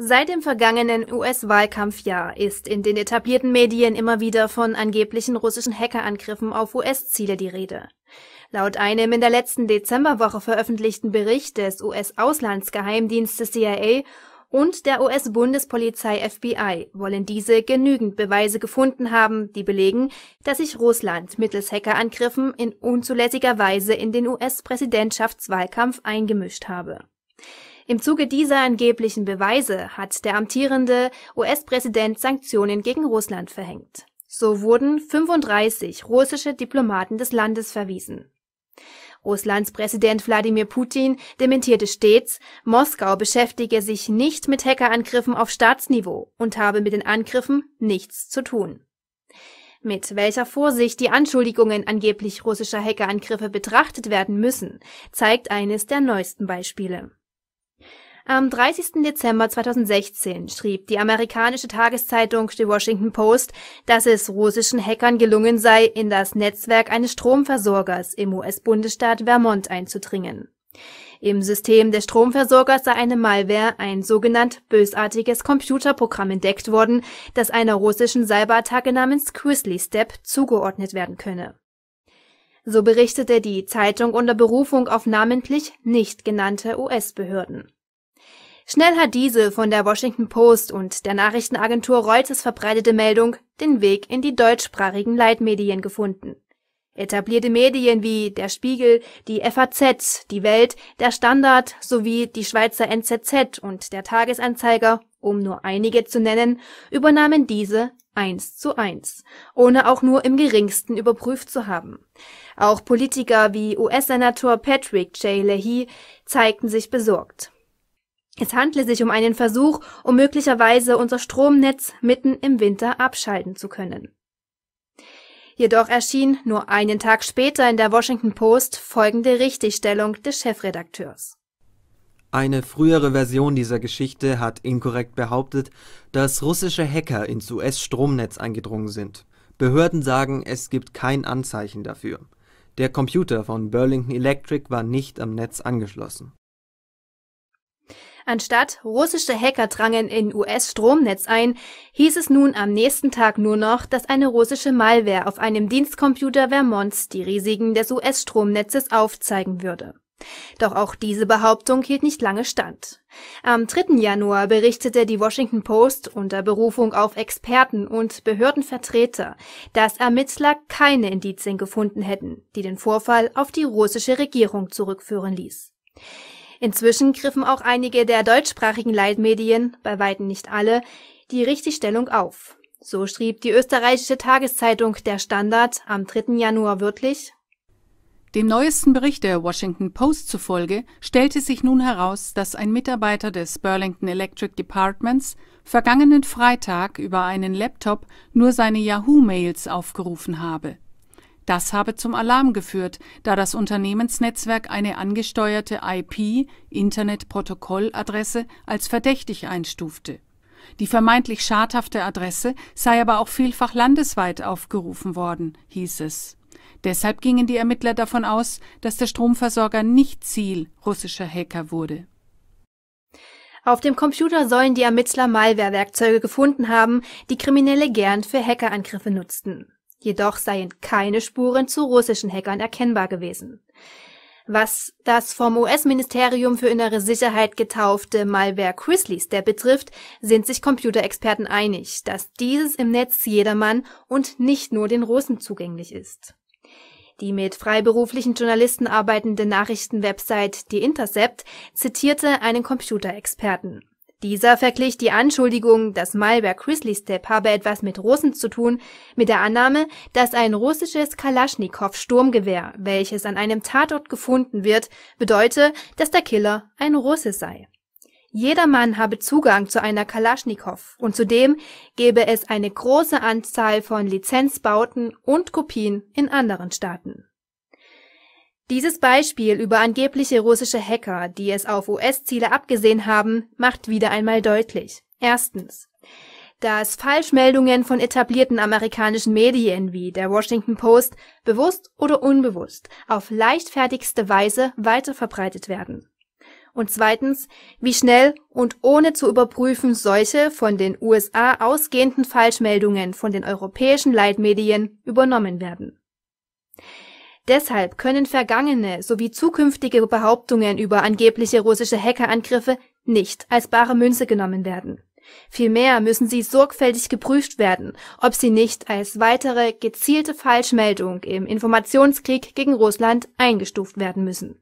Seit dem vergangenen US-Wahlkampfjahr ist in den etablierten Medien immer wieder von angeblichen russischen Hackerangriffen auf US-Ziele die Rede. Laut einem in der letzten Dezemberwoche veröffentlichten Bericht des US-Auslandsgeheimdienstes CIA und der US-Bundespolizei FBI wollen diese genügend Beweise gefunden haben, die belegen, dass sich Russland mittels Hackerangriffen in unzulässiger Weise in den US-Präsidentschaftswahlkampf eingemischt habe im Zuge dieser angeblichen Beweise hat der amtierende US-Präsident Sanktionen gegen Russland verhängt. So wurden 35 russische Diplomaten des Landes verwiesen. Russlands Präsident Wladimir Putin dementierte stets, Moskau beschäftige sich nicht mit Hackerangriffen auf Staatsniveau und habe mit den Angriffen nichts zu tun. Mit welcher Vorsicht die Anschuldigungen angeblich russischer Hackerangriffe betrachtet werden müssen, zeigt eines der neuesten Beispiele am 30. Dezember 2016 schrieb die amerikanische Tageszeitung The Washington Post, dass es russischen Hackern gelungen sei, in das Netzwerk eines Stromversorgers im US-Bundesstaat Vermont einzudringen. Im System des Stromversorgers sei eine Malware, ein sogenannt bösartiges Computerprogramm entdeckt worden, das einer russischen Cyberattacke namens Grizzly Step zugeordnet werden könne. So berichtete die Zeitung unter Berufung auf namentlich nicht genannte US-Behörden. Schnell hat diese von der Washington Post und der Nachrichtenagentur Reuters verbreitete Meldung den Weg in die deutschsprachigen Leitmedien gefunden. Etablierte Medien wie der Spiegel, die FAZ, die Welt, der Standard sowie die Schweizer NZZ und der Tagesanzeiger, um nur einige zu nennen, übernahmen diese eins zu eins, ohne auch nur im geringsten überprüft zu haben. Auch Politiker wie US-Senator Patrick J. Leahy zeigten sich besorgt. Es handle sich um einen Versuch, um möglicherweise unser Stromnetz mitten im Winter abschalten zu können. Jedoch erschien nur einen Tag später in der Washington Post folgende Richtigstellung des Chefredakteurs. Eine frühere Version dieser Geschichte hat inkorrekt behauptet, dass russische Hacker ins US-Stromnetz eingedrungen sind. Behörden sagen, es gibt kein Anzeichen dafür. Der Computer von Burlington Electric war nicht am Netz angeschlossen Anstatt russische Hacker drangen in US-Stromnetz ein, hieß es nun am nächsten Tag nur noch, dass eine russische Malware auf einem Dienstcomputer Vermonts die Risiken des US-Stromnetzes aufzeigen würde. Doch auch diese Behauptung hielt nicht lange stand. Am 3. Januar berichtete die Washington Post unter Berufung auf Experten und Behördenvertreter, dass Ermittler keine Indizien gefunden hätten, die den Vorfall auf die russische Regierung zurückführen ließ. Inzwischen griffen auch einige der deutschsprachigen Leitmedien (bei weitem nicht alle) die Richtigstellung auf. So schrieb die österreichische Tageszeitung Der Standard am 3. Januar wörtlich: Dem neuesten Bericht der Washington Post zufolge stellte sich nun heraus, dass ein Mitarbeiter des Burlington Electric Departments vergangenen Freitag über einen Laptop nur seine Yahoo-Mails aufgerufen habe das habe zum Alarm geführt, da das Unternehmensnetzwerk eine angesteuerte IP Internetprotokolladresse als verdächtig einstufte. Die vermeintlich schadhafte Adresse sei aber auch vielfach landesweit aufgerufen worden, hieß es. Deshalb gingen die Ermittler davon aus, dass der Stromversorger nicht Ziel russischer Hacker wurde. Auf dem Computer sollen die Ermittler Malware-Werkzeuge gefunden haben, die Kriminelle gern für Hackerangriffe nutzten. Jedoch seien keine Spuren zu russischen Hackern erkennbar gewesen. Was das vom US-Ministerium für innere Sicherheit getaufte Malware Grizzly Step betrifft, sind sich Computerexperten einig, dass dieses im Netz jedermann und nicht nur den Russen zugänglich ist. Die mit freiberuflichen Journalisten arbeitende Nachrichtenwebsite The Intercept zitierte einen Computerexperten dieser verglich die Anschuldigung, dass Malberg Chrisley Step habe etwas mit Russen zu tun, mit der Annahme, dass ein russisches Kalaschnikow-Sturmgewehr, welches an einem Tatort gefunden wird, bedeute, dass der Killer ein Russe sei. Jeder Mann habe Zugang zu einer Kalaschnikow und zudem gebe es eine große Anzahl von Lizenzbauten und Kopien in anderen Staaten dieses Beispiel über angebliche russische Hacker, die es auf US-Ziele abgesehen haben, macht wieder einmal deutlich: Erstens, dass Falschmeldungen von etablierten amerikanischen Medien wie der Washington Post bewusst oder unbewusst auf leichtfertigste Weise weiterverbreitet werden. Und zweitens, wie schnell und ohne zu überprüfen solche von den USA ausgehenden Falschmeldungen von den europäischen Leitmedien übernommen werden. Deshalb können vergangene sowie zukünftige Behauptungen über angebliche russische Hackerangriffe nicht als bare Münze genommen werden. Vielmehr müssen sie sorgfältig geprüft werden, ob sie nicht als weitere gezielte Falschmeldung im Informationskrieg gegen Russland eingestuft werden müssen